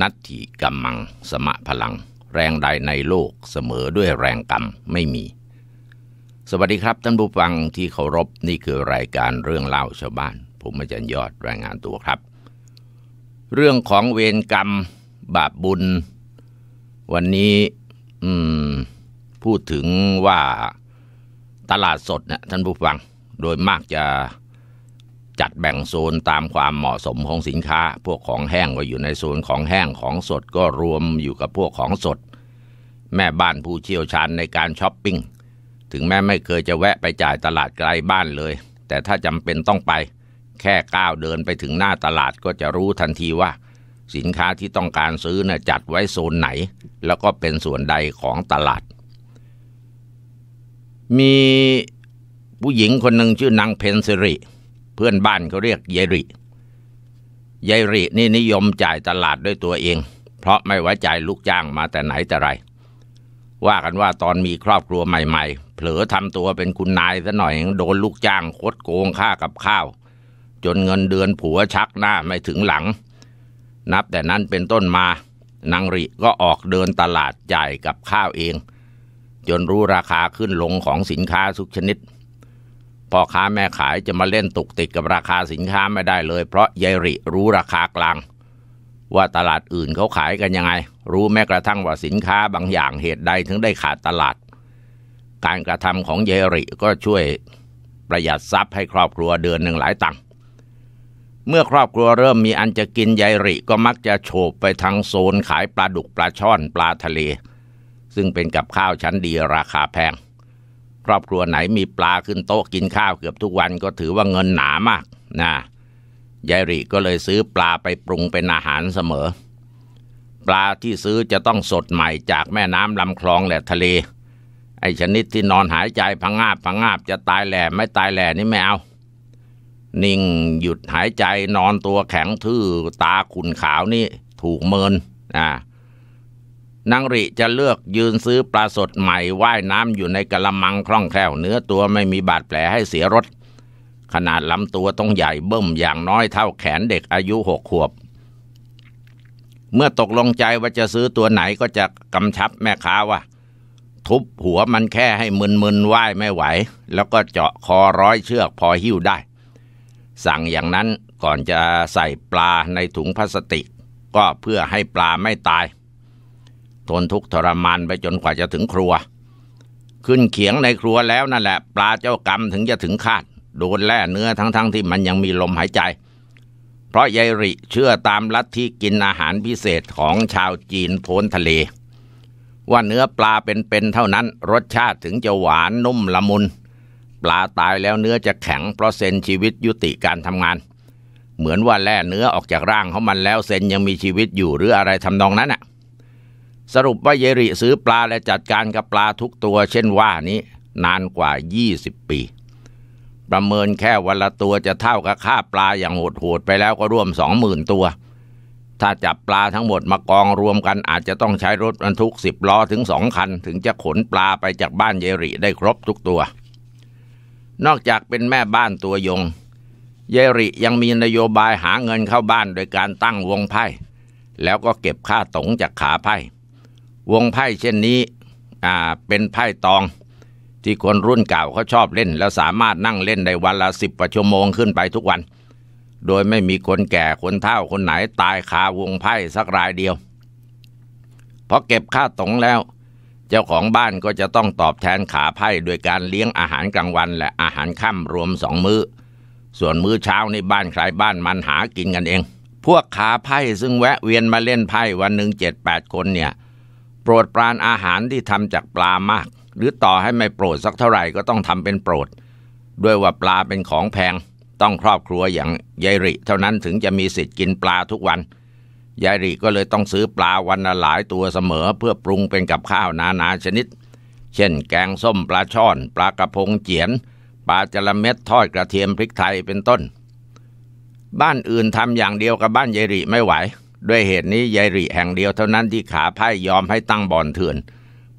นัตถิกัมมังสมะพลัง แรงใดในโลกเสมอด้วยแรงกรรมไม่มี สวัสดีครับท่านผู้ฟังที่เคารพนี่คือรายการเรื่องเล่าชาวบ้าน ผมอาจารย์ยอดรายงานตัวครับ เรื่องของเวรกรรมบาปบุญวันนี้พูดถึงว่าตลาดสดเนะท่านผู้ฟังโดยมากจะจัดแบ่งโซนตามความเหมาะสมของสินค้า พวกของแห้งก็อยู่ในโซนของแห้งของสดก็รวมอยู่กับพวกของสด แม่บ้านผู้เชี่ยวชาญในการช้อปปิ้งถึงแม้ไม่เคยจะแวะไปจ่ายตลาดไกลบ้านเลย แต่ถ้าจำเป็นต้องไป แค่ก้าวเดินไปถึงหน้าตลาดก็จะรู้ทันทีว่า สินค้าที่ต้องการซื้อนะ่ะจัดไว้โซนไหน แล้วก็เป็นส่วนใดของตลาด มีผู้หญิงคนหนึ่งชื่อนางเพนซิริเพื่อนบ้านเขาเรียกยายริยายรินี่นิยมจ่ายตลาดด้วยตัวเอง เพราะไม่ไว้ใจลูกจ้างมาแต่ไหนแต่ไร ว่ากันว่าตอนมีครอบครัวใหม่ๆ เผลอทำตัวเป็นคุณนายซะหน่อยโดนลูกจ้าง คดโกงค่ากับข้าว จนเงินเดือนผัวชักหน้าไม่ถึงหลัง นับแต่นั้นเป็นต้นมา นางริก็ออกเดินตลาดจ่ายกับข้าวเอง จนรู้ราคาขึ้นลงของสินค้าทุกชนิดพ่อค้าแม่ขายจะมาเล่นตุกติดกับราคาสินค้าไม่ได้เลยเพราะยายริรู้ราคากลางว่าตลาดอื่นเขาขายกันยังไง รู้แม้กระทั่งว่าสินค้าบางอย่างเหตุใดถึงได้ขาดตลาด การกระทำของยายริก็ช่วยประหยัดทรัพย์ให้ครอบครัวเดือนหนึ่งหลายตังค์เมื่อครอบครัวเริ่มมีอันจะกินยายริก็มักจะโฉบไปทางโซนขายปลาดุกปลาช่อนปลาทะเล ซึ่งเป็นกับข้าวชั้นดีราคาแพงครอบครัวไหนมีปลาขึ้นโต๊ะกินข้าวเกือบทุกวันก็ถือว่าเงินหนามากนะยายริก็เลยซื้อปลาไปปรุงเป็นอาหารเสมอ ปลาที่ซื้อจะต้องสดใหม่จากแม่น้ำลำคลองและทะเล ไอชนิดที่นอนหายใจพังงาบพังงาบจะตายแหล่ไม่ตายแหล่นี่ไม่เอา นิ่งหยุดหายใจนอนตัวแข็งทื่อตาขุ่นขาวนี่ถูกเมินอ่านางริจะเลือกยืนซื้อปลาสดใหม่ว่ายน้ำอยู่ในกะละมังคล่องแคล่วเนื้อตัวไม่มีบาดแผลให้เสียรสขนาดลำตัวต้องใหญ่เบิ่มอย่างน้อยเท่าแขนเด็กอายุหกขวบ เมื่อตกลงใจว่าจะซื้อตัวไหนก็จะกำชับแม่ค้าว่า ทุบหัวมันแค่ให้มึนๆไหว่ายไม่ไหวแล้วก็เจาะคอร้อยเชือกพอหิ้วได้ สั่งอย่างนั้นก่อนจะใส่ปลาในถุงพลาสติกก็เพื่อให้ปลาไม่ตายทนทุกข์ทรมานไปจนกว่าจะถึงครัว ขึ้นเขียงในครัวแล้วนั่นแหละ ปลาเจ้ากรรมถึงจะถึงคาดโดนแล่เนื้อทั้งๆทที่มันยังมีลมหายใจ เพราะยายริเชื่อตามลัทธิกินอาหารพิเศษของชาวจีนโพนทะเล ว่าเนื้อปลาเป็นๆเเท่านั้นรสชาติถึงจะหวานนุ่มละมุนปลาตายแล้วเนื้อจะแข็ง เพราะเซนชีวิตยุติการทำงาน เหมือนว่าแล่เนื้อออกจากร่างของมันแล้วเซนยังมีชีวิตอยู่หรืออะไรทำนองนั้นอ่ะสรุปว่าเยริซื้อปลาและจัดการกับปลาทุกตัวเช่นว่านี้นานกว่า20 ปี ประเมินแค่วันละตัวจะเท่ากับค่าปลาอย่างโหดโหดไปแล้วก็ร่วมสองหมื่นตัว ถ้าจับปลาทั้งหมดมากองรวมกันอาจจะต้องใช้รถบรรทุกสิบล้อถึงสองคัน ถึงจะขนปลาไปจากบ้านเยริได้ครบทุกตัว นอกจากเป็นแม่บ้านตัวยง เยริยังมีนโยบายหาเงินเข้าบ้านโดยการตั้งวงไพ่แล้วก็เก็บค่าตงจากขาไพ่วงไพ่เช่นนี้ อ่า เป็นไพ่ตองที่คนรุ่นเก่าเขาชอบเล่นแล้วสามารถนั่งเล่นในวันละสิบประชั่วโมงขึ้นไปทุกวัน โดยไม่มีคนแก่คนเฒ่าคนไหนตายคาวงไพ่สักรายเดียวพอเก็บค่าตรงแล้ว เจ้าของบ้านก็จะต้องตอบแทนขาไพ่โดยการเลี้ยงอาหารกลางวันและอาหารค่ำรวมสองมือ้อ ส่วนมื้อเช้าในบ้านใครบ้านมันหากินกันเอง พวกขาไพ่ซึ่งแวะเวียนมาเล่นไพ่วันหนึ่งเจ็ดแปดคนเนี่ยโปรดปรานอาหารที่ทำจากปลามาก หรือต่อให้ไม่โปรดสักเท่าไหร่ก็ต้องทำเป็นโปรด ด้วยว่าปลาเป็นของแพง ต้องครอบครัวอย่างยายริเท่านั้นถึงจะมีสิทธิ์กินปลาทุกวันยายริก็เลยต้องซื้อปลาวันละหลายตัวเสมอเพื่อปรุงเป็นกับข้าวนานาชนิด เช่นแกงส้มปลาช่อน ปลากระพง เจียน ปลาจระเม็ดทอดกระเทียมพริกไทยเป็นต้น บ้านอื่นทำอย่างเดียวกับบ้านยายริไม่ไหวด้วยเหตุนี้ยายริแห่งเดียวเท่านั้นที่ขาไพ่ยอมให้ตั้งบอลเถื่อน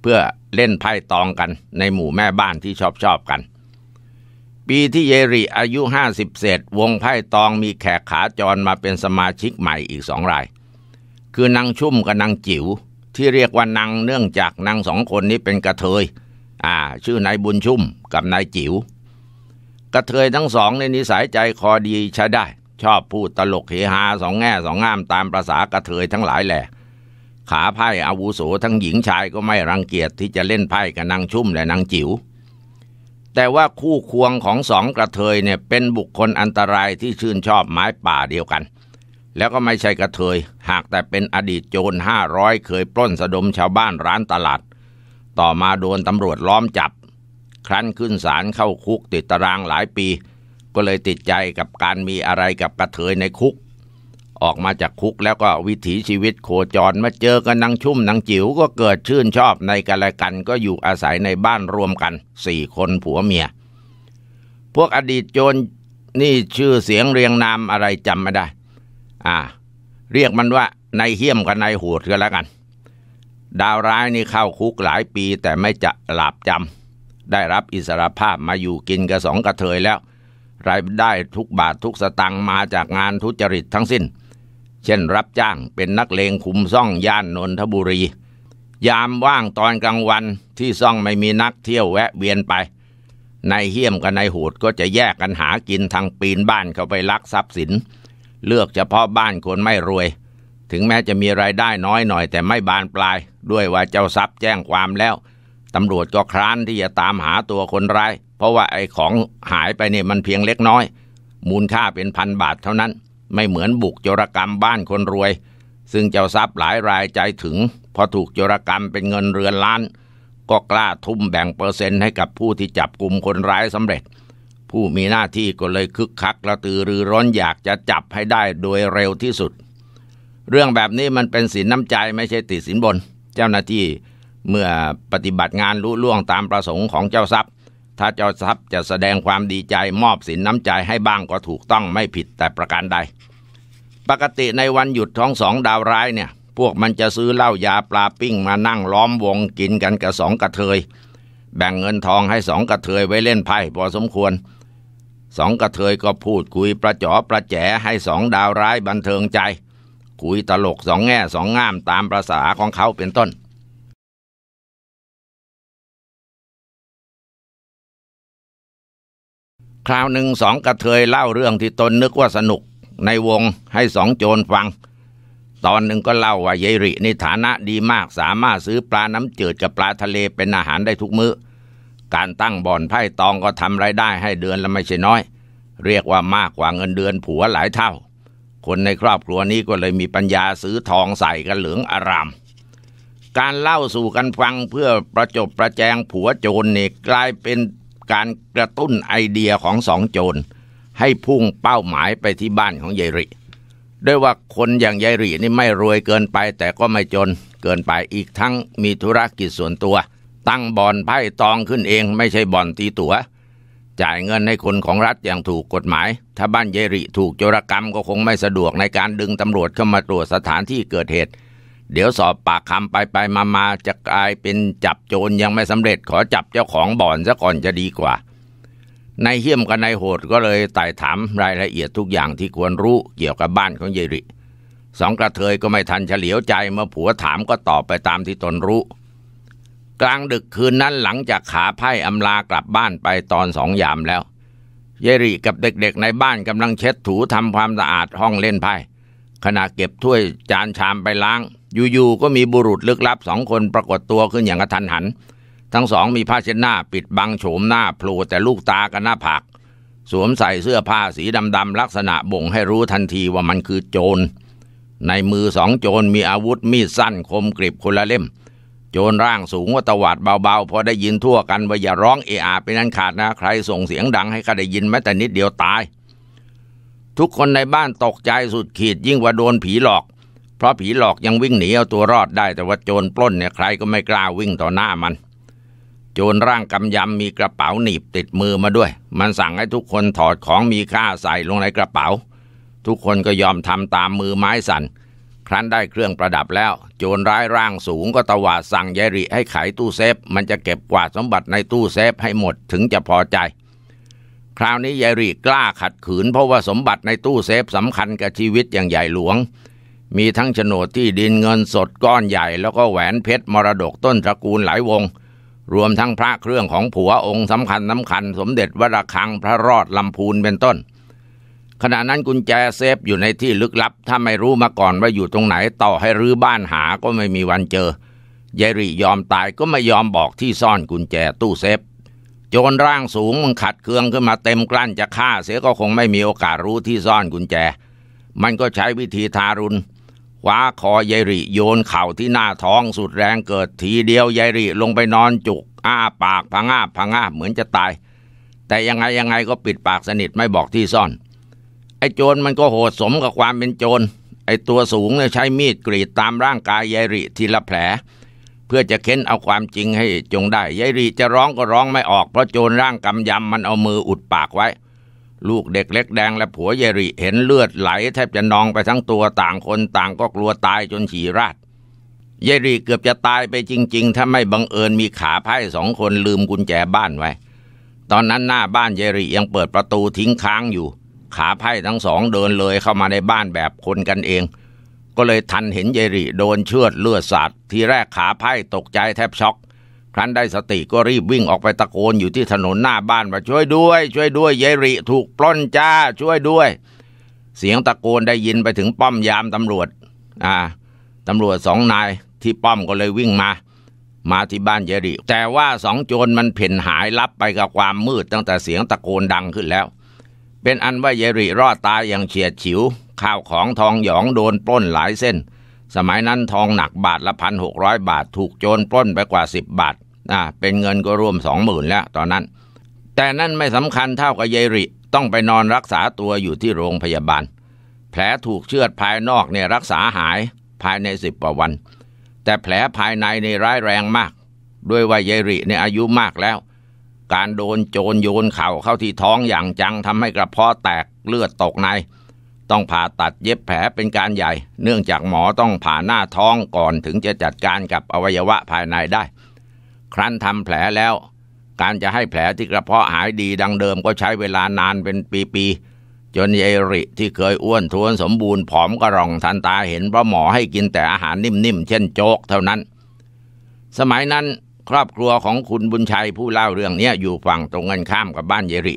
เพื่อเล่นไพ่ตองกันในหมู่แม่บ้านที่ชอบชอบกัน ปีที่เยริอายุห้าสิบเศษวงไพ่ตองมีแขกขาจรมาเป็นสมาชิกใหม่อีกสองราย คือนางชุ่มกับนางจิว๋วที่เรียกว่านางเนื่องจากนางสองคนนี้เป็นกระเทย อ่าชื่อนายบุญชุ่มกับนายจิว๋วกระเทยทั้งสองในนิสัยใจคอดีใช้ได้ชอบพูดตลกเฮฮาสองแง่สองงามตามประษากระเทยทั้งหลายแหละ ขาไพ่อาวุโสทั้งหญิงชายก็ไม่รังเกียจที่จะเล่นไพ่กับนางชุ่มและนางจิว๋วแต่ว่าคู่ควงของสองกระเทยเนี่ยเป็นบุคคลอันตรายที่ชื่นชอบไม้ป่าเดียวกัน แล้วก็ไม่ใช่กระเทยหากแต่เป็นอดีตโจรห้าร้อยเคยปล้นสะดมชาวบ้านร้านตลาด ต่อมาโดนตำรวจล้อมจับครั้นขึ้นศาลเข้าคุกติดตารางหลายปีก็เลยติดใจกับการมีอะไรกับกระเทยในคุก ออกมาจากคุกแล้วก็วิถีชีวิตโคจรมาเจอกันนางชุ่มนางจิ๋วก็เกิดชื่นชอบในกันและกันก็อยู่อาศัยในบ้านรวมกันสี่คนผัวเมีย พวกอดีตโจรนี่ชื่อเสียงเรียงนามอะไรจำไม่ได้ อ่า เรียกมันว่านายเฮี้ยมกับนายโหดก็แล้วกัน ดาวร้ายนี่เข้าคุกหลายปีแต่ไม่จะหลับจำได้รับอิสรภาพมาอยู่กินกับสองกระเทยแล้วรายได้ทุกบาททุกสตังค์มาจากงานทุจริตทั้งสิ้น เช่นรับจ้างเป็นนักเลงคุมซ่องย่านนนทบุรี ยามว่าง ตอนกลางวันที่ซ่องไม่มีนักเที่ยวแวะ เวียนไป ในเฮี้ยมกับนายหูด ก็จะแยกกันหากินทางปีนบ้านเข้าไปลักทรัพย์สิน เลือกเฉพาะบ้านคนไม่รวย ถึงแม้จะมีรายได้น้อยหน่อย แต่ไม่บานปลายด้วยว่าเจ้าทรัพย์แจ้งความแล้วตำรวจก็คร้านที่จะตามหาตัวคนร้ายเพราะว่าไอ้ของหายไปเนี่ยมันเพียงเล็กน้อย มูลค่าเป็นพันบาทเท่านั้น ไม่เหมือนบุกโจรกรรมบ้านคนรวย ซึ่งเจ้าทรัพย์หลายรายใจถึง พอถูกโจรกรรมเป็นเงินเรือนล้าน ก็กล้าทุ่มแบ่งเปอร์เซ็นต์ให้กับผู้ที่จับกลุ่มคนร้ายสำเร็จ ผู้มีหน้าที่ก็เลยคึกคักและตือรือร้อนอยากจะจับให้ได้โดยเร็วที่สุด เรื่องแบบนี้มันเป็นสินน้ำใจไม่ใช่ติดสินบนเจ้าหน้าที่เมื่อปฏิบัติงานรู้ล่วงตามประสงค์ของเจ้าทรัพย์ ถ้าเจ้าทรัพย์จะแสดงความดีใจมอบสินน้ำใจให้บ้างก็ถูกต้องไม่ผิดแต่ประการใด ปกติในวันหยุดท้องสองดาวร้ายเนี่ย พวกมันจะซื้อเหล้ายาปลาปิ้งมานั่งล้อมวงกินกันกับสองกระเทย แบ่งเงินทองให้สองกระเทยไว้เล่นไพ่พอสมควร สองกระเทยก็พูด คุยประจอประแจให้สองดาวร้ายบันเทิงใจ คุยตลกสองแง่สองงามตามประษาของเขาเป็นต้นคราวหนึ่งสองกระเทยเล่าเรื่องที่ตนนึกว่าสนุกในวงให้สองโจรฟัง ตอนหนึ่งก็เล่าว่าเยริในฐานะดีมากสามารถซื้อปลาน้ำจืดกับปลาทะเลเป็นอาหารได้ทุกมือ้อการตั้งบ่อนไพ่ตองก็ทำไรายได้ให้เดือนละไม่ใช่น้อย เรียกว่ามากกว่าเงินเดือนผัวหลายเท่า คนในครอบครัวนี้ก็เลยมีปัญญาซื้อทองใส่กันเหลืองอาราม การเล่าสู่กันฟังเพื่อประจบประแจงผัวโจรเนี่กลายเป็นการกระตุ้นไอเดียของสองโจร ให้พุ่งเป้าหมายไปที่บ้านของยายริด้วยว่าคนอย่างยายรินี่ไม่รวยเกินไปแต่ก็ไม่จน เกินไปอีกทั้งมีธุรกิจส่วนตัว ตั้งบ่อนไพ่ตองขึ้นเอง ไม่ใช่บ่อนตีตัว๋ว จ่ายเงินให้คนของรัฐอย่างถูกกฎหมาย ถ้าบ้านยายริถูกโจรกรรมก็คงไม่สะดวกในการดึงตำรวจเข้ามาตรวจสถานที่เกิดเหตุเดี๋ยวสอบปากคำไปไปมามาจะกลายเป็นจับโจรยังไม่สำเร็จขอจับเจ้าของบ่อนซะก่อนจะดีกว่านายเฮี้ยมกับนายโหดก็เลยไต่ถามรายละเอียดทุกอย่างที่ควรรู้เกี่ยวกับบ้านของเยริ สองกระเทยก็ไม่ทันเฉลียวใจเมื่อผัวถามก็ตอบไปตามที่ตนรู้ กลางดึกคืนนั้นหลังจากขาไพ่อำลากลับบ้านไปตอนสองยามแล้ว เยริกับเด็กๆในบ้านกำลังเช็ดถูทำความสะอาดห้องเล่นไพ่ขณะเก็บถ้วยจานชามไปล้างอยู่ๆก็มีบุรุษลึกลับสองคนปรากฏตัวขึ้นอย่างกระทันหัน ทั้งสองมีผ้าเช็ดหน้าปิดบังโฉมหน้าพลูแต่ลูกตากับหน้าผากสวมใส่เสื้อผ้าสีดำๆ ลักษณะบ่งให้รู้ทันทีว่ามันคือโจร ในมือสองโจรมีอาวุธมีดสั้นคมกริบคนละเล่ม โจรร่างสูงว่าตวาดเบาๆ พอได้ยินทั่วกันว่าอย่าร้องเอะอะเป็นนันขาดนะใครส่งเสียงดังให้ข้าได้ยินแม้แต่นิดเดียวตายทุกคนในบ้านตกใจสุดขีดยิ่งกว่าโดนผีหลอก เพราะผีหลอกยังวิ่งหนีเอาตัวรอดได้แต่ว่าโจรปล้นเนี่ยใครก็ไม่กล้าวิ่งต่อหน้ามัน โจรร่างกำยำมีกระเป๋าหนีบติดมือมาด้วย มันสั่งให้ทุกคนถอดของมีค่าใส่ลงในกระเป๋า ทุกคนก็ยอมทำตามมือไม้สั่น ครั้นได้เครื่องประดับแล้ว โจรร้ายร่างสูงก็ตวาดสั่งยายริให้ไขตู้เซฟ มันจะเก็บกวาดสมบัติในตู้เซฟให้หมดถึงจะพอใจคราวนี้ยายรีกล้าขัดขืนเพราะว่าสมบัติในตู้เซฟสำคัญกับชีวิตอย่างใหญ่หลวง มีทั้งโฉนดที่ดินเงินสดก้อนใหญ่แล้วก็แหวนเพชรมรดกต้นตระกูลหลายวง รวมทั้งพระเครื่องของผัวองค์สำคัญสำคัญสมเด็จวระคังพระรอดลำพูนเป็นต้น ขณะนั้นกุญแจเซฟอยู่ในที่ลึกลับถ้าไม่รู้มาก่อนว่าอยู่ตรงไหนต่อให้รื้อบ้านหาก็ไม่มีวันเจอยายรียอมตายก็ไม่ยอมบอกที่ซ่อนกุญแจตู้เซฟโจรร่างสูงมันขัดเคืองขึ้นมาเต็มกลั้นจะฆ่าเสียก็คงไม่มีโอกาสรู้ที่ซ่อนกุญแจ มันก็ใช้วิธีทารุณคว้าคอยายริโยนเข่าที่หน้าท้อง สุดแรงเกิดทีเดียวยายริลงไปนอนจุก อ้าปากพังอาพังอาเหมือนจะตาย แต่ยังไงยังไงก็ปิดปากสนิทไม่บอกที่ซ่อน ไอ้โจรมันก็โหดสมกับความเป็นโจรไอ้ตัวสูงเนี่ยใช้มีดกรีดตามร่างกายยายริทีละแผลเพื่อจะเค้นเอาความจริงให้จงได้ยายรีจะร้องก็ร้องไม่ออกเพราะโจรร่างกำยำมันเอามืออุดปากไว้ ลูกเด็กเล็กแดง และผัวยายรีเห็นเลือดไหลแทบจะนองไปทั้งตัวต่างคนต่างก็กลัวตายจนฉี่ราดยายรีเกือบจะตายไปจริงๆถ้าไม่บังเอิญมีขาไพ่สองคนลืมกุญแจบ้านไว้ ตอนนั้นหน้าบ้านยายรียังเปิดประตูทิ้งค้างอยู่ ขาไพ่ทั้งสองเดินเลยเข้ามาในบ้านแบบคนกันเองก็เลยทันเห็นเยริโดนเชือดเลือดสาดทีแรกขาไพ่ตกใจแทบช็อก ครั้นได้สติก็รีบวิ่งออกไปตะโกนอยู่ที่ถนนหน้าบ้านว่าช่วยด้วยช่วยด้วยเยริถูกปล้นจ้าช่วยด้วย เสียงตะโกนได้ยินไปถึงป้อมยามตำรวจอ่าตำรวจสองนายที่ป้อมก็เลยวิ่งมามาที่บ้านเยริ แต่ว่าสองโจรมันเพ่นหายลับไปกับความมืด ตั้งแต่เสียงตะโกนดังขึ้นแล้ว เป็นอันว่าเยริรอดตายอย่างเฉียดฉิวข้าวของทองหยองโดนปล้นหลายเส้น สมัยนั้นทองหนักบาทละพันหกร้อยบาทถูกโจรปล้นไปกว่าสิบบาทอ่าเป็นเงินก็รวมสองหมื่นแล้ว ตอนนั้น แต่นั่นไม่สำคัญเท่ากับเยริต้องไปนอนรักษาตัวอยู่ที่โรงพยาบาล แผลถูกเชือดภายนอกเนี่ยรักษาหายภายในสิบกว่าวัน แต่แผลภายในในร้ายแรงมาก ด้วยว่าเยริเนี่ยอายุมากแล้ว การโดนโจรโยนเข่าเข้าที่ท้องอย่างจังทำให้กระเพาะแตกเลือดตกในต้องผ่าตัดเย็บแผลเป็นการใหญ่ เนื่องจากหมอต้องผ่าหน้าท้องก่อนถึงจะจัดการกับอวัยวะภายในได้ ครั้นทำแผลแล้ว การจะให้แผลที่กระเพาะหายดีดังเดิมก็ใช้เวลานานเป็นปี ๆ จนเยริที่เคยอ้วนท้วนสมบูรณ์ผอมกระรองทันตาเห็นเพราะหมอให้กินแต่อาหารนิ่มๆ เช่นโจ๊กเท่านั้น สมัยนั้นครอบครัวของคุณบุญชัยผู้เล่าเรื่องนี้อยู่ฝั่งตรงกันข้ามกับบ้านเยริ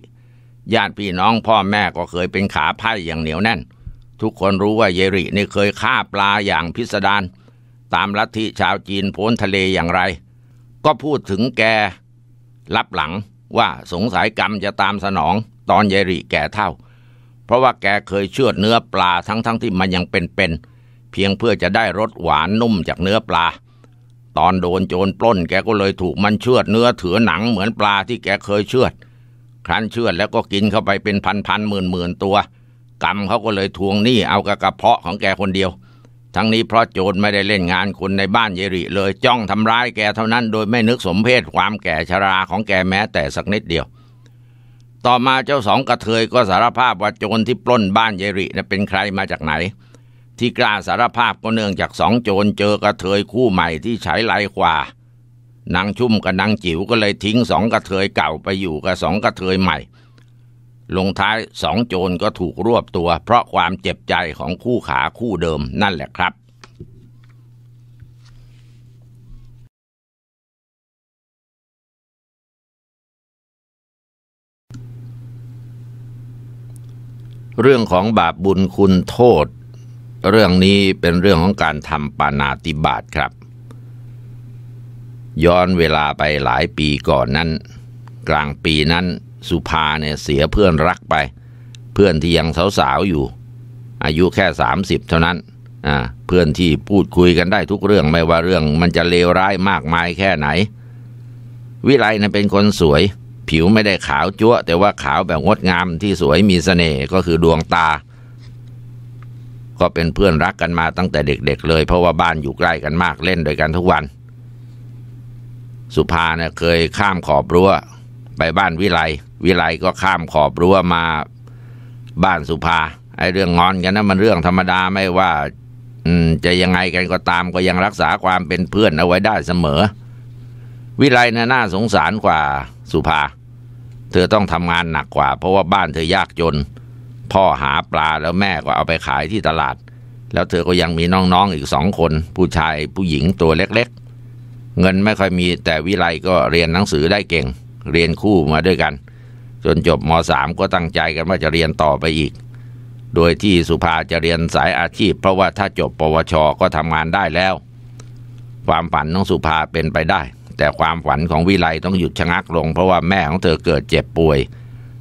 ญาติพี่น้องพ่อแม่ก็เคยเป็นขาไพ่อย่างเหนียวแน่น ทุกคนรู้ว่าเยรินี่เคยฆ่าปลาอย่างพิสดารตามลัทธิชาวจีนพ้นทะเลอย่างไร ก็พูดถึงแกรับหลังว่าสงสัยกรรมจะตามสนอง ตอนเยริแก่เท่า เพราะว่าแกเคยเชือดเนื้อปลาทั้ง ๆทที่มันยังเป็นๆเเพียงเพื่อจะได้รสหวานนุ่มจากเนื้อปลา ตอนโดนโจรปล้น แกก็เลยถูกมันเชือดเนื้อถือหนังเหมือนปลาที่แกเคยเชือดครั้นเชื่อดแล้วก็กินเข้าไปเป็นพันพันหมื่นหมื่นตัวกรรมเขาก็เลยทวงหนี้เอากระกระเพาะของแกคนเดียว ทั้งนี้เพราะโจรไม่ได้เล่นงานคนในบ้านเยริ เลยจ้องทำร้ายแก เท่านั้นโดยไม่นึกสมเพศความแก่ชราของแกแม้แต่สักนิดเดียว ต่อมาเจ้าสองกระเทยก็สารภาพว่าโจรที่ปล้นบ้านเยรินะเป็นใครมาจากไหน ที่กล้าสารภาพก็เนื่องจากสองโจรเจอกระเทยคู่ใหม่ที่ใช้ไหลขวา่านางชุ่มกับนางจิ๋วก็เลยทิ้งสองกระเทยเก่าไปอยู่กับสองกระเทยใหม่ ลงท้ายสองโจรก็ถูกรวบตัวเพราะความเจ็บใจของคู่ขาคู่เดิมนั่นแหละครับ เรื่องของบาปบุญคุณโทษ เรื่องนี้เป็นเรื่องของการทำปานาติบาตครับย้อนเวลาไปหลายปีก่อนนั้น กลางปีนั้นสุภาเนี่ยเสียเพื่อนรักไป เพื่อนที่ยังสาวๆอยู่ อายุแค่ 30 เท่านั้นอ่าเพื่อนที่พูดคุยกันได้ทุกเรื่องไม่ว่าเรื่องมันจะเลวร้ายมากมายแค่ไหน วิไลนะ่ะเป็นคนสวย ผิวไม่ได้ขาวจั๊วแต่ว่าขาวแบบงดงามที่สวยมีสเสน่ห์ก็คือดวงตา ก็เป็นเพื่อนรักกันมาตั้งแต่เด็ก ๆ เลยเพราะว่าบ้านอยู่ใกล้กันมากเล่นด้วยกันทุกวันสุภาเนี่ยเคยข้ามขอบรั้วไปบ้านวิไล วิไลก็ข้ามขอบรั้วมาบ้านสุภา ไอ้เรื่องงอนกันนะั้นมันเรื่องธรรมดาไม่ว่า อืมจะยังไงกันก็ตามก็ยังรักษาความเป็นเพื่อนเอาไว้ได้เสมอ วิไลนะ่ะน่าสงสารกว่าสุภา เธอต้องทำงานหนักกว่า เพราะว่าบ้านเธอยากจน พ่อหาปลาแล้วแม่ก็เอาไปขายที่ตลาด แล้วเธอก็ยังมีน้องๆออีกสองคน ผู้ชายผู้หญิงตัวเล็ก ๆเงินไม่ค่อยมีแต่วิไลก็เรียนหนังสือได้เก่ง เรียนคู่มาด้วยกันจนจบมสามก็ตั้งใจกันว่าจะเรียนต่อไปอีก โดยที่สุภาจะเรียนสายอาชีพ เพราะว่าถ้าจบปวชก็ทำงานได้แล้ว ความฝันของสุภาเป็นไปได้ แต่ความฝันของวิไลต้องหยุดชะงักลงเพราะว่าแม่ของเธอเกิดเจ็บป่วย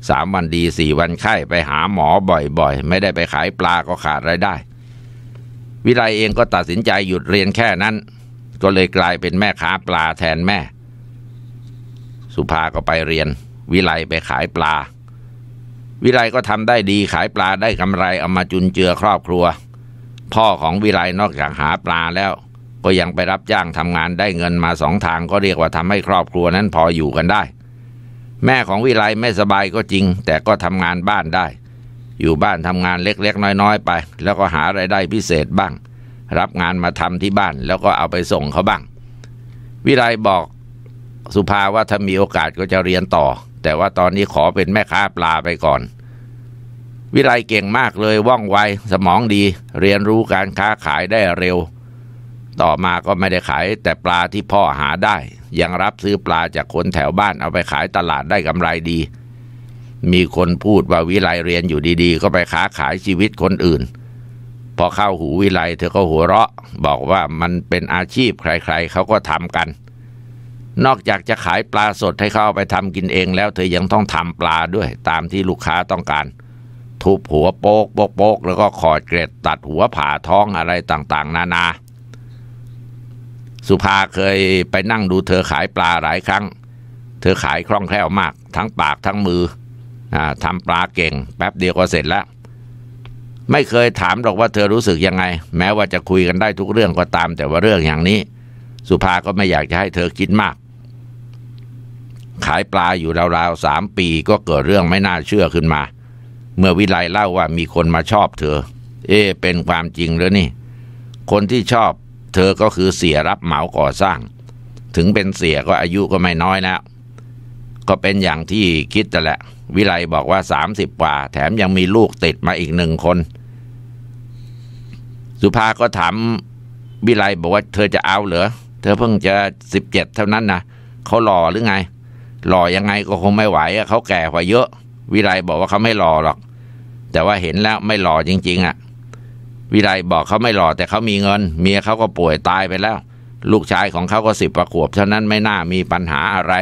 สามวันดีสี่วันไข้ไปหาหมอบ่อยๆ ไม่ได้ไปขายปลาก็ขาดรายได้ วิไลเองก็ตัดสินใจหยุดเรียนแค่นั้นก็เลยกลายเป็นแม่ค้าปลาแทนแม่ สุภาก็ไปเรียน วิไลไปขายปลา วิไลก็ทำได้ดีขายปลาได้กำไรเอามาจุนเจือครอบครัว พ่อของวิไลนอกจากหาปลาแล้วก็ยังไปรับจ้างทำงานได้เงินมาสองทางก็เรียกว่าทำให้ครอบครัวนั้นพออยู่กันได้ แม่ของวิไลไม่สบายก็จริง แต่ก็ทำงานบ้านได้ อยู่บ้านทำงานเล็กๆน้อยๆไป แล้วก็หาไรายได้พิเศษบ้างรับงานมาทำที่บ้านแล้วก็เอาไปส่งเขาบ้าง วิไลบอกสุภาว่าถ้ามีโอกาสก็จะเรียนต่อ แต่ว่าตอนนี้ขอเป็นแม่ค้าปลาไปก่อน วิไลเก่งมากเลยว่องไวสมองดี เรียนรู้การค้าขายได้เร็ว ต่อมาก็ไม่ได้ขาย แต่ปลาที่พ่อหาได้ ยังรับซื้อปลาจากคนแถวบ้านเอาไปขายตลาดได้กำไรดี มีคนพูดว่าวิไลเรียนอยู่ดีๆ ก็ไปค้าขายชีวิตคนอื่นพอเข้าหูวิไลเธอก็หัวเราะบอกว่ามันเป็นอาชีพใครๆเขาก็ทำกัน นอกจากจะขายปลาสดให้เขาไปทำกินเองแล้วเธอยังต้องทำปลาด้วยตามที่ลูกค้าต้องการทุบหัวโป๊กโป๊กแล้วก็ขอดเกร็ดตัดหัวผ่าท้องอะไรต่างๆ นานา สุภาเคยไปนั่งดูเธอขายปลาหลายครั้ง เธอขายคล่องแคล่วมาก ทั้งปากทั้งมืออทำปลาเก่งแป๊บเดียวก็เสร็จแล้วไม่เคยถามหรอกว่าเธอรู้สึกยังไง แม้ว่าจะคุยกันได้ทุกเรื่องก็ตามแต่ว่าเรื่องอย่างนี้ สุภาก็ไม่อยากจะให้เธอคิดมาก ขายปลาอยู่ราวๆสามปีก็เกิดเรื่องไม่น่าเชื่อขึ้นมา เมื่อวิไลเล่าว่ามีคนมาชอบเธอ เอ๊เป็นความจริงหรือนี่ คนที่ชอบเธอก็คือเสียรับเหมาก่อสร้าง ถึงเป็นเสียก็อายุก็ไม่น้อยแล้วก็เป็นอย่างที่คิดแต่แหละ วิไลบอกว่าสาิบกว่า แถมยังมีลูกติดมาอีกหนึ่งคนสุภา ก็ถามวิไลบอกว่าเธอจะเอาเหรอเธอเพิ่งจะสิบเจ็ดเท่านั้นนะ เขาหล่อหรือไง หล่อยังไงก็คงไม่ไหวเขาแก่กว่าเยอะ วิไลบอกว่าเขาไม่หล่อหรอก แต่ว่าเห็นแล้วไม่หล่อจริงๆอะ่ะ วิไลบอกเขาไม่หล่อแต่เขามีเงินเมียเขาก็ป่วยตายไปแล้ว ลูกชายของเขาก็สิบประขวบ เท่านั้นไม่น่ามีปัญหาอะไร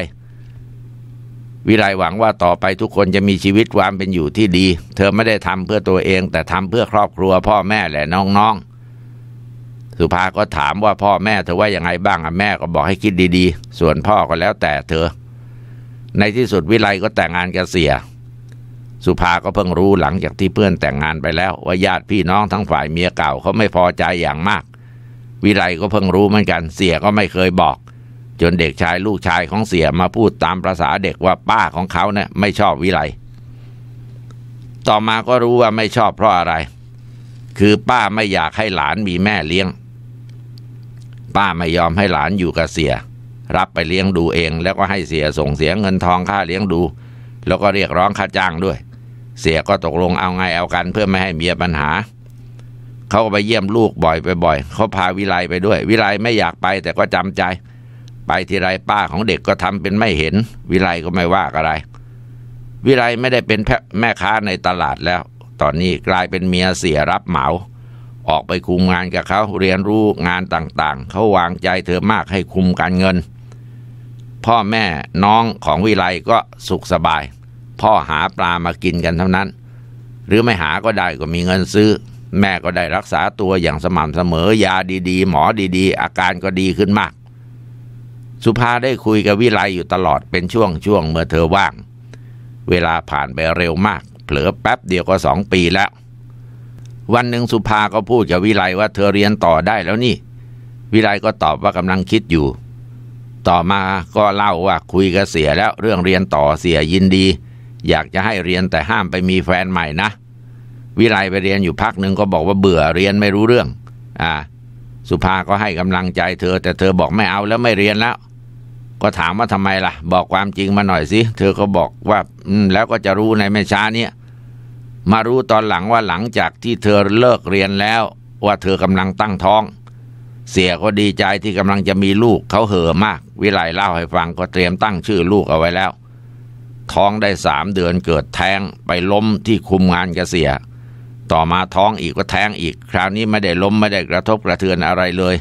วิไลหวังว่าต่อไปทุกคนจะมีชีวิตความเป็นอยู่ที่ดี เธอไม่ได้ทำเพื่อตัวเอง แต่ทำเพื่อครอบครัวพ่อแม่และน้องๆ สุภาก็ถามว่าพ่อแม่ เธอว่ายังไงบ้างอ่ะแม่ก็บอกให้คิดดีๆ ส่วนพ่อก็แล้ว แต่เธอ ในที่สุดวิไลก็แต่งงานกับเสียสุภาก็เพิ่งรู้หลังจากที่เพื่อนแต่งงานไปแล้ว ว่าญาติพี่น้องทั้งฝ่ายเมียเก่าเขาไม่พอใจอย่างมาก วิไลก็เพิ่งรู้เหมือนกันเสียก็ไม่เคยบอกจนเด็กชาย ลูกชายของเสียมาพูดตามประษาเด็กว่าป้าของเขาเนะี่ยไม่ชอบวิไล ต่อมาก็รู้ว่าไม่ชอบเพราะอะไร คือป้าไม่อยากให้หลานมีแม่เลี้ยง ป้าไม่ยอมให้หลานอยู่กับเสีย รับไปเลี้ยงดูเอง แล้วก็ให้เสียส่งเสียเงินทองค่าเลี้ยงดู แล้วก็เรียกร้องค่าจ้างด้วย เสียก็ตกลงเอาไงเอากัน เพื่อไม่ให้เมียปัญหา เขาก็ไปเยี่ยมลูกบ่อยไปบ่อยเขาพาวิไลไปด้วย วิไลไม่อยากไปแต่ก็จำใจไปทีไรป้าของเด็กก็ทำเป็นไม่เห็น วิไลก็ไม่ว่าอะไร วิไลไม่ได้เป็นแม่ค้าในตลาดแล้ว ตอนนี้กลายเป็นเมียเสียรับเหมา ออกไปคุมงานกับเขาเรียนรู้งานต่างๆเขาวางใจเธอมากให้คุมการเงิน พ่อแม่น้องของวิไลก็สุขสบาย พ่อหาปลามากินกันเท่านั้น หรือไม่หาก็ได้ก็มีเงินซื้อ แม่ก็ได้รักษาตัวอย่างสม่ำเสมอยาดีๆ หมอดีๆ อาการก็ดีขึ้นมากสุภาได้คุยกับวิไลอยู่ตลอดเป็นช่วงช่วงเมื่อเธอว่าง เวลาผ่านไปเร็วมาก เผลอแป๊บเดียวก็สองปีแล้ว วันหนึ่งสุภาก็พูดกับวิไลว่าเธอเรียนต่อได้แล้วนี่ วิไลก็ตอบว่ากำลังคิดอยู่ ต่อมาก็เล่าว่าคุยกับเสียแล้วเรื่องเรียนต่อเสียยินดี อยากจะให้เรียนแต่ห้ามไปมีแฟนใหม่นะวิไลไปเรียนอยู่พักหนึ่งก็บอกว่าเบื่อเรียนไม่รู้เรื่องอ่าสุภาก็ให้กำลังใจเธอ แต่เธอบอกไม่เอาแล้วไม่เรียนแล้ว ก็ถามว่าทำไมล่ะ บอกความจริงมาหน่อยสิเธอก็บอกว่าแล้วก็จะรู้ในไม่ช้าเนี้ยมารู้ตอนหลังว่าหลังจากที่เธอเลิกเรียนแล้ว ว่าเธอกำลังตั้งท้อง เสียก็ดีใจที่กำลังจะมีลูกเขาเห่อมาก วิไลเล่าให้ฟังก็เตรียมตั้งชื่อลูกเอาไว้แล้ว ท้องได้สามเดือนเกิดแท้งไปล้มที่คุมงานกเกษียต่อมาท้องอีกก็แท้งอีก คราวนี้ไม่ได้ล้มไม่ได้กระทบกระเทือนอะไรเลย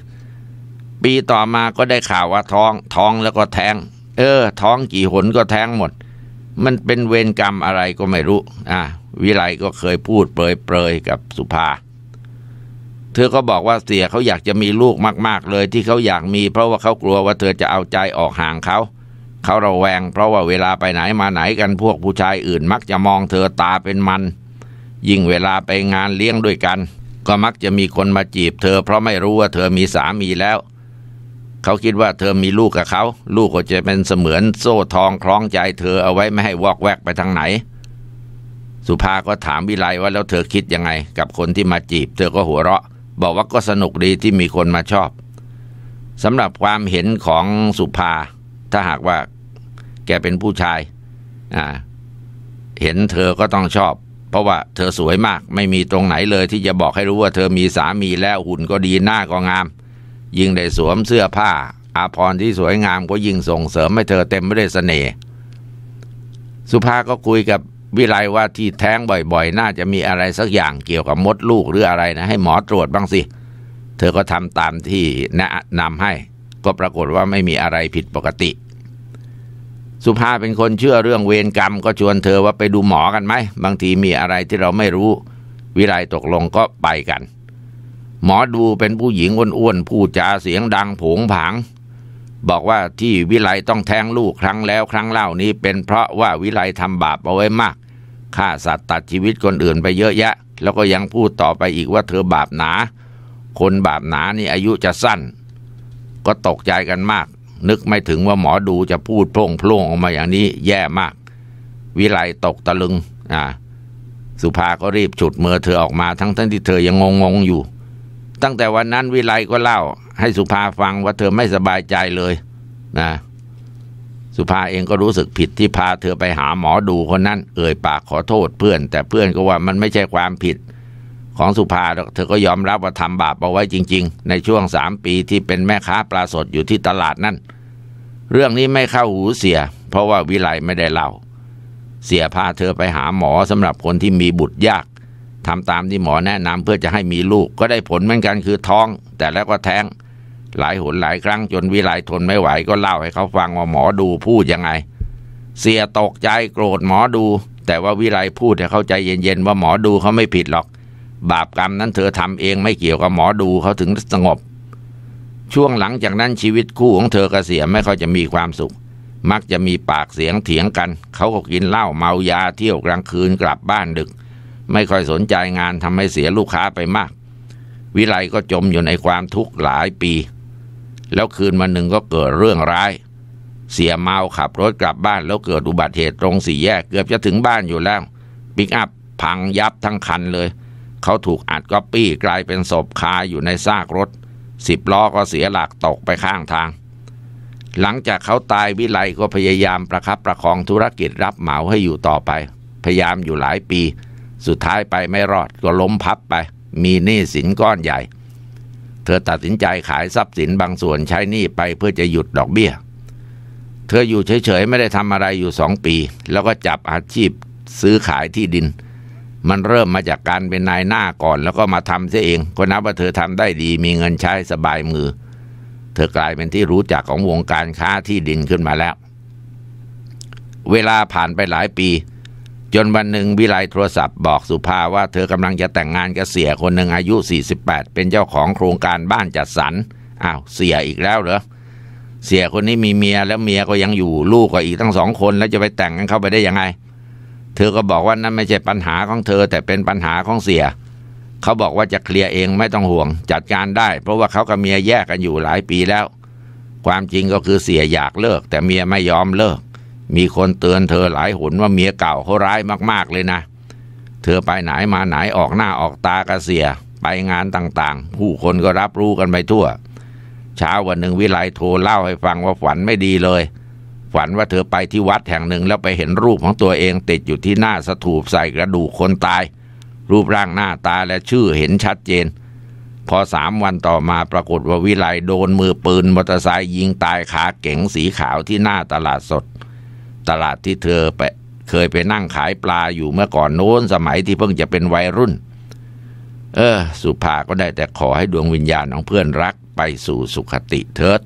ปีต่อมาก็ได้ข่าวว่าท้อง ท้องแล้วก็แท้ง เออ ท้องกี่หนก็แท้งหมด มันเป็นเวรกรรมอะไรก็ไม่รู้อ่ะวิไลก็เคยพูดเปรยเปรยกับสุภา เธอก็บอกว่าเสียเขาอยากจะมีลูกมากๆเลยที่เขาอยากมี เพราะว่าเขากลัวว่าเธอจะเอาใจออกห่างเขาเขาระแวง เพราะว่าเวลาไปไหนมาไหนกันพวกผู้ชายอื่นมักจะมองเธอตาเป็นมันยิ่งเวลาไปงานเลี้ยงด้วยกัน ก็มักจะมีคนมาจีบ เธอเพราะไม่รู้ว่าเธอมีสามีแล้ว เขาคิดว่า เธอมีลูกกับเขา ลูกก็จะเป็นเสมือนโซ่ทองคล้องใจ เธอเอาไว้ไม่ให้วอกแวกไปทางไหน สุภาก็ถามวิไลว่า แล้วเธอคิดยังไง กับคนที่มาจีบ เธอก็หัวเราะบอกว่าก็สนุกดีที่มีคนมาชอบสำหรับความเห็นของสุภา ถ้าหากว่าแกเป็นผู้ชายเห็นเธอก็ต้องชอบเพราะว่าเธอสวยมากไม่มีตรงไหนเลยที่จะบอกให้รู้ว่าเธอมีสามีแล้วหุ่นก็ดีหน้าก็งาม ยิ่งได้สวมเสื้อผ้า อาภรที่สวยงามก็ยิ่งส่งเสริมให้เธอเต็มไปด้วยเสน่ห์สุภา ก็คุยกับวิไลว่าที่แท้งบ่อย ๆ น่าจะมีอะไรสักอย่างเกี่ยวกับมดลูกหรืออะไรนะให้หมอตรวจบ้างสิ เธอก็ทำตามที่แนะนำให้ ก็ปรากฏว่าไม่มีอะไรผิดปกติสุภาเป็นคนเชื่อเรื่องเวรกรรม ก็ชวนเธอว่าไปดูหมอกันไหมบางทีมีอะไรที่เราไม่รู้ วิไลตกลงก็ไปกัน หมอดูเป็นผู้หญิงอ้วนๆพูดจาเสียงดังผงผางบอกว่าที่วิไลต้องแทงลูกครั้งแล้วครั้งเล่านี้เป็นเพราะว่าวิไลทำบาปเอาไว้มากฆ่าสัตว์ตัดชีวิตคนอื่นไปเยอะแยะ แล้วก็ยังพูดต่อไปอีกว่าเธอบาปหนา คนบาปหนานี่อายุจะสั้น ก็ตกใจกันมากนึกไม่ถึงว่าหมอดูจะพูดพร่งพ่งออกมาอย่างนี้แย่มาก วิไลตกตะลึงอ่าสุภาก็รีบฉุดมือเธอออกมาทั้งทั้งที่เธอยังงงๆอยู่ ตั้งแต่วันนั้นวิไลก็เล่าให้สุภาฟังว่าเธอไม่สบายใจเลยนะสุภาเองก็รู้สึกผิดที่พาเธอไปหาหมอดูคนนั้น เอ่ยปากขอโทษเพื่อน แต่เพื่อนก็ว่ามันไม่ใช่ความผิดของสุภาเธอก็ยอมรับว่าทำบาปเอาไว้จริง ๆ ในช่วงสามปีที่เป็นแม่ค้าปลาสดอยู่ที่ตลาดนั่น เรื่องนี้ไม่เข้าหูเสียเพราะว่าวิไลไม่ได้เล่า เสียพาเธอไปหาหมอสำหรับคนที่มีบุตรยากทำตามที่หมอแนะนำเพื่อจะให้มีลูกก็ได้ผลเหมือนกันคือท้อง แต่แล้วก็แท้งหลายหนหลายครั้งจนวิไลทนไม่ไหวก็เล่าให้เขาฟังว่าหมอดูพูดยังไง เสียตกใจโกรธหมอดู แต่ว่าวิไลพูดให้เข้าใจเย็นๆว่าหมอดูเขาไม่ผิดหรอกบาปกรรมนั้นเธอทำเองไม่เกี่ยวกับหมอดูเขาถึงสงบ ช่วงหลังจากนั้นชีวิตคู่ของเธอกเกษียไม่ค่อยจะมีความสุข มักจะมีปากเสียงเถียงกันเขาก็กินเหล้าเมายาเที่ยวกลางคืนกลับบ้านดึก ไม่ค่อยสนใจงานทำให้เสียลูกค้าไปมาก วิไลก็จมอยู่ในความทุกข์หลายปี แล้วคืนวันหนึ่งก็เกิดเรื่องร้าย เสียเมาขับรถกลับบ้านแล้วเกิดอุบัติเหตุตรงสี่แยก เกือบจะถึงบ้านอยู่แล้วปิกอัพพังยับทั้งคันเลยเขาถูกอัดก๊อปปี้กลายเป็นศพคาอยู่ในซากรถสิบล้อก็เสียหลักตกไปข้างทาง หลังจากเขาตายวิไลก็พยายามประครับประคองธุรกิจรับเหมาให้อยู่ต่อไปพยายามอยู่หลายปี สุดท้ายไปไม่รอดก็ล้มพับไป มีหนี้สินก้อนใหญ่ เธอตัดสินใจขายทรัพย์สินบางส่วนใช้หนี้ไปเพื่อจะหยุดดอกเบี้ยเธออยู่เฉยๆไม่ได้ทำอะไรอยู่สองปี แล้วก็จับอาชีพซื้อขายที่ดินมันเริ่มมาจากการเป็นนายหน้าก่อนแล้วก็มาทำเสียเองก็นับว่าเธอทำได้ดีมีเงินใช้สบายมือ เธอกลายเป็นที่รู้จักของวงการค้า ที่ดินขึ้นมาแล้ว เวลาผ่านไปหลายปี จนวันหนึ่งวิไลโทรศัพท์บอกสุภาว่าเธอกำลังจะแต่งงานกับเสียคนหนึ่งอายุ 48 เป็นเจ้าของโครงการบ้านจัดสรรอ้าวเสียอีกแล้วเหรอเสียคนนี้มีเมียแล้วเมียก็ยังอยู่ลูกก็อีกตั้งสองคนแล้วจะไปแต่งกันเข้าไปได้ยังไงเธอก็บอกว่านั่นไม่ใช่ปัญหาของเธอแต่เป็นปัญหาของเสีย เขาบอกว่าจะเคลียร์เองไม่ต้องห่วงจัดการได้เพราะว่าเขากับเมียแยกกันอยู่หลายปีแล้ว ความจริงก็คือเสียอยากเลิก แต่เมียไม่ยอมเลิก มีคนเตือนเธอหลายหนว่าเมียเก่าเขาร้ายมากๆเลยนะ เธอไปไหนมาไหนออกหน้าออกตากระเสียไปงานต่างๆผู้คนก็รับรู้กันไปทั่ว เช้าวันหนึ่งวิไลโทรเล่าให้ฟังว่าฝันไม่ดีเลยฝันว่าเธอไปที่วัดแห่งหนึ่งแล้วไปเห็นรูปของตัวเอง ติดอยู่ที่หน้าสถูปใส่กระดูกคนตาย รูปร่างหน้าตาและชื่อเห็นชัดเจน พอสามวันต่อมาปรากฏว่าวิไลโดนมือปืนมอเตอร์ไซค์ยิงตายขาเก๋งสีขาวที่หน้าตลาดสด ตลาดที่เธอไปเคยไปนั่งขายปลาอยู่เมื่อก่อนโน้นสมัยที่เพิ่งจะเป็นวัยรุ่น เออสุภาก็ได้แต่ขอให้ดวงวิญญาณของเพื่อนรักไปสู่สุขติเถิด